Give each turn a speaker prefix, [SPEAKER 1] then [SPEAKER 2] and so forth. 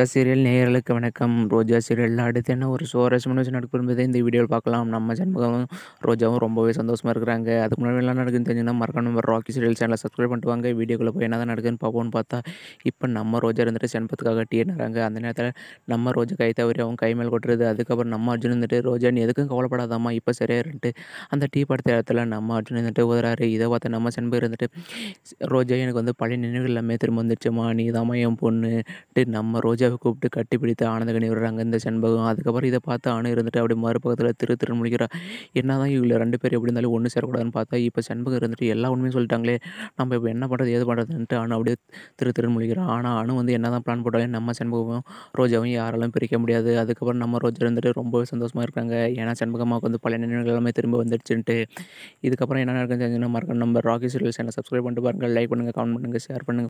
[SPEAKER 1] ரோஜா serial நேயர்களுக்கு வணக்கம் ரோஜா சீரியலில் அடுத்து என்ன ஒரு சுவாரஸ்யமான விஷயம் நடக்கும் என்பதை இந்த வீடியோவில் பார்க்கலாம் நம்ம சண்முகமும் ரோஜாவும் ரொம்பவே சந்தோஷமாக இருக்கிறாங்க அதுக்கு முன்னாடி எல்லாம் நடக்குதுன்னு தெரிஞ்சுன்னா மறக்காம நம்ம ராக்கி சீரியல் சேனலை சப்ஸ்கிரைப் பண்ணுவாங்க வீடியோக்குள்ளே போய் என்ன தான் நடக்குதுன்னு பார்ப்போம்னு பார்த்தா இப்போ நம்ம ரோஜா இருந்துட்டு சண்பத்துக்காக டீனாங்க அந்த நேரத்தில் நம்ம ரோஜா கை தவறி அவங்க கை மேல் கொட்டுறது அதுக்கப்புறம் நம்ம அர்ஜுன் வந்துட்டு ரோஜா நீ எதுக்கும் கவலைப்படாதாம்மா இப்போ சரியாக இருந்துட்டு அந்த டீ படுத்த இடத்துல நம்ம அர்ஜுன் இருந்துட்டு உதறாரு இதை பார்த்தா நம்ம சண்பு இருந்துட்டு ரோஜா எனக்கு வந்து பழைய நினைவுகள் எல்லாமே திரும்ப வந்துடுச்சுமா நீ தான் என் பொண்ணுட்டு நம்ம ரோஜா ராஜாவை கூப்பிட்டு கட்டிப்பிடித்து ஆனந்தகனி விடுறாங்க இந்த செண்பகம் அதுக்கப்புறம் இதை பார்த்து அணு இருந்துட்டு அப்படி மறுபக்கத்தில் திரு திரு முடிக்கிறார் என்ன தான் இவங்க ரெண்டு பேர் எப்படி இருந்தாலும் ஒன்று சேரக்கூடாதுன்னு பார்த்தா இப்போ செண்பகம் இருந்துட்டு எல்லா உண்மையும் சொல்லிட்டாங்களே நம்ம இப்போ என்ன பண்ணுறது ஏது பண்ணுறதுன்ட்டு அணு அப்படியே திரு திரு முடிக்கிறான் ஆனால் அணு வந்து என்ன தான் பிளான் போட்டாலும் நம்ம செண்பகமும் ரோஜாவும் யாராலும் பிரிக்க முடியாது அதுக்கப்புறம் நம்ம ரோஜா இருந்துட்டு ரொம்ப சந்தோஷமாக இருக்காங்க ஏன்னா செண்பகமாவுக்கு வந்து பழைய நினைவுகள் எல்லாமே திரும்ப வந்துடுச்சுன்ட்டு இதுக்கப்புறம் என்ன நடக்குதுன்னு மறக்கணும் நம்ம ராக்கி சீரியல்ஸ் சேனல் சப்ஸ்கிரைப் பண்ணிட்டு பாருங்கள் லைக் பண்ணுங்கள் கமெண்ட் பண்ணுங்கள் ஷேர் பண்ணுங்கள்